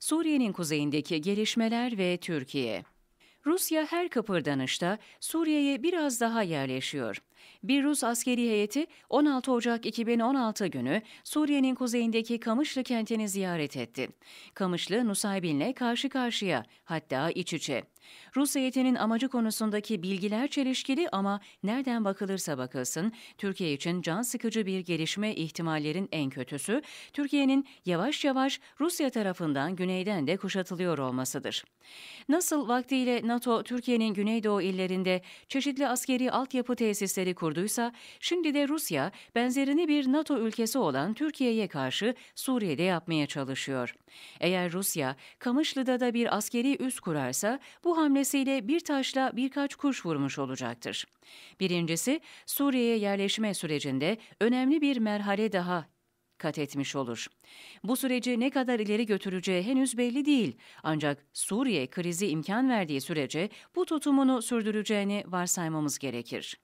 Suriye'nin kuzeyindeki gelişmeler ve Türkiye. Rusya her kıpırdanışta Suriye'ye biraz daha yerleşiyor. Bir Rus askeri heyeti 16 Ocak 2016 günü Suriye'nin kuzeyindeki Kamışlı kentini ziyaret etti. Kamışlı Nusaybin'le karşı karşıya hatta iç içe. Rus heyetinin amacı konusundaki bilgiler çelişkili ama nereden bakılırsa bakılsın Türkiye için can sıkıcı bir gelişme ihtimallerin en kötüsü Türkiye'nin yavaş yavaş Rusya tarafından güneyden de kuşatılıyor olmasıdır. Nasıl vaktiyle NATO Türkiye'nin güneydoğu illerinde çeşitli askeri altyapı tesisleri kurduysa şimdi de Rusya benzerini bir NATO ülkesi olan Türkiye'ye karşı Suriye'de yapmaya çalışıyor. Eğer Rusya Kamışlı'da da bir askeri üs kurarsa bu hamlesiyle bir taşla birkaç kuş vurmuş olacaktır. Birincisi Suriye'ye yerleşme sürecinde önemli bir merhale daha kat etmiş olur. Bu süreci ne kadar ileri götüreceği henüz belli değil. Ancak Suriye krizi imkan verdiği sürece bu tutumunu sürdüreceğini varsaymamız gerekir.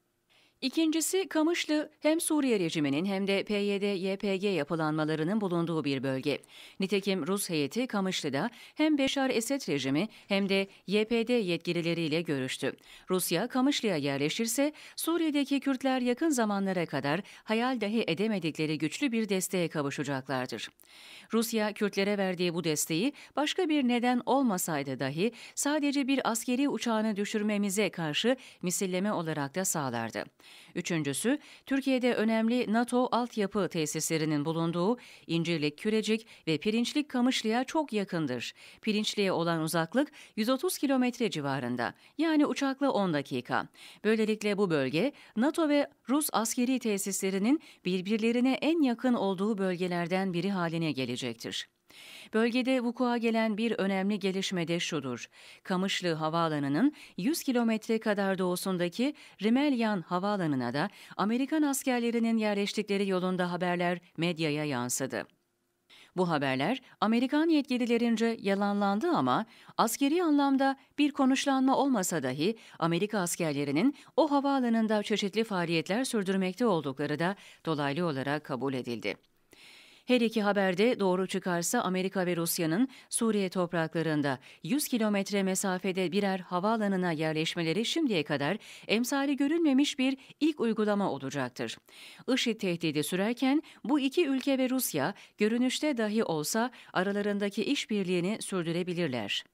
İkincisi Kamışlı hem Suriye rejiminin hem de PYD-YPG yapılanmalarının bulunduğu bir bölge. Nitekim Rus heyeti Kamışlı'da hem Beşar Esed rejimi hem de YPD yetkilileriyle görüştü. Rusya Kamışlı'ya yerleşirse Suriye'deki Kürtler yakın zamanlara kadar hayal dahi edemedikleri güçlü bir desteğe kavuşacaklardır. Rusya Kürtlere verdiği bu desteği başka bir neden olmasaydı dahi sadece bir askeri uçağını düşürmemize karşı misilleme olarak da sağlardı. Üçüncüsü, Türkiye'de önemli NATO altyapı tesislerinin bulunduğu İncirlik, Kürecik ve Pirinçlik Kamışlı'ya çok yakındır. Pirinçli'ye olan uzaklık 130 kilometre civarında, yani uçakla 10 dakika. Böylelikle bu bölge, NATO ve Rus askeri tesislerinin birbirlerine en yakın olduğu bölgelerden biri haline gelecektir. Bölgede vuku'a gelen bir önemli gelişme de şudur. Kamışlı Havaalanı'nın 100 kilometre kadar doğusundaki Rimelyan Havaalanı'na da Amerikan askerlerinin yerleştikleri yolunda haberler medyaya yansıdı. Bu haberler Amerikan yetkililerince yalanlandı ama askeri anlamda bir konuşlanma olmasa dahi Amerika askerlerinin o havaalanında çeşitli faaliyetler sürdürmekte oldukları da dolaylı olarak kabul edildi. Her iki haberde doğru çıkarsa Amerika ve Rusya'nın Suriye topraklarında 100 kilometre mesafede birer havaalanına yerleşmeleri şimdiye kadar emsali görülmemiş bir ilk uygulama olacaktır. IŞİD tehdidi sürerken bu iki ülke ve Rusya görünüşte dahi olsa aralarındaki işbirliğini sürdürebilirler.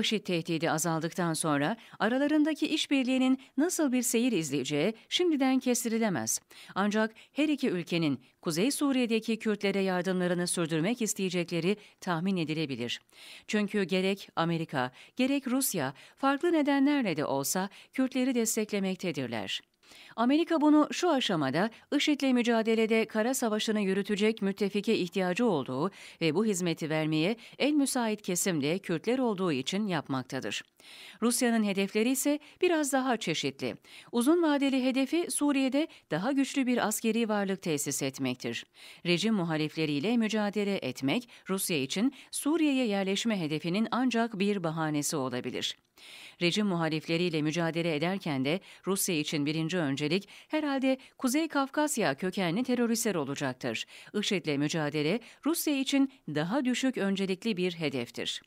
IŞİD tehdidi azaldıktan sonra aralarındaki işbirliğinin nasıl bir seyir izleyeceği şimdiden kestirilemez. Ancak her iki ülkenin Kuzey Suriye'deki Kürtlere yardımlarını sürdürmek isteyecekleri tahmin edilebilir. Çünkü gerek Amerika, gerek Rusya farklı nedenlerle de olsa Kürtleri desteklemektedirler. Amerika bunu şu aşamada IŞİD'le mücadelede kara savaşını yürütecek müttefike ihtiyacı olduğu ve bu hizmeti vermeye en müsait kesimde Kürtler olduğu için yapmaktadır. Rusya'nın hedefleri ise biraz daha çeşitli. Uzun vadeli hedefi Suriye'de daha güçlü bir askeri varlık tesis etmektir. Rejim muhalifleriyle mücadele etmek Rusya için Suriye'ye yerleşme hedefinin ancak bir bahanesi olabilir. Rejim muhalifleriyle mücadele ederken de Rusya için birinci birinci öncelik herhalde Kuzey Kafkasya kökenli teröristler olacaktır. IŞİD'le mücadele Rusya için daha düşük öncelikli bir hedeftir.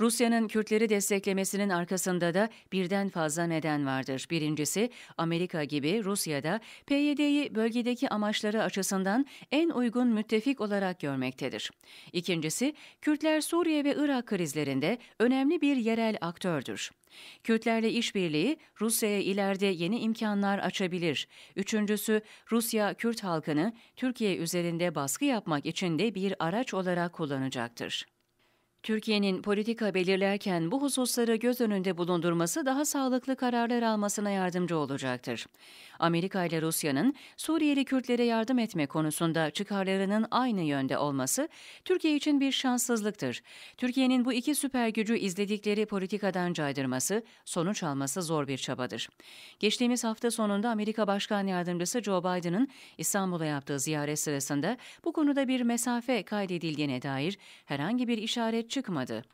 Rusya'nın Kürtleri desteklemesinin arkasında da birden fazla neden vardır. Birincisi Amerika gibi Rusya'da PYD'yi bölgedeki amaçları açısından en uygun müttefik olarak görmektedir. İkincisi Kürtler Suriye ve Irak krizlerinde önemli bir yerel aktördür. Kürtlerle işbirliği Rusya'ya ileride yeni imkanlar açabilir. Üçüncüsü Rusya Kürt halkını Türkiye üzerinde baskı yapmak için de bir araç olarak kullanacaktır. Türkiye'nin politika belirlerken bu hususları göz önünde bulundurması daha sağlıklı kararlar almasına yardımcı olacaktır. Amerika ile Rusya'nın Suriyeli Kürtlere yardım etme konusunda çıkarlarının aynı yönde olması Türkiye için bir şanssızlıktır. Türkiye'nin bu iki süper gücü izledikleri politikadan caydırması, sonuç alması zor bir çabadır. Geçtiğimiz hafta sonunda Amerika Başkan Yardımcısı Joe Biden'ın İstanbul'a yaptığı ziyaret sırasında bu konuda bir mesafe kaydedildiğine dair herhangi bir işaret çıkmadı.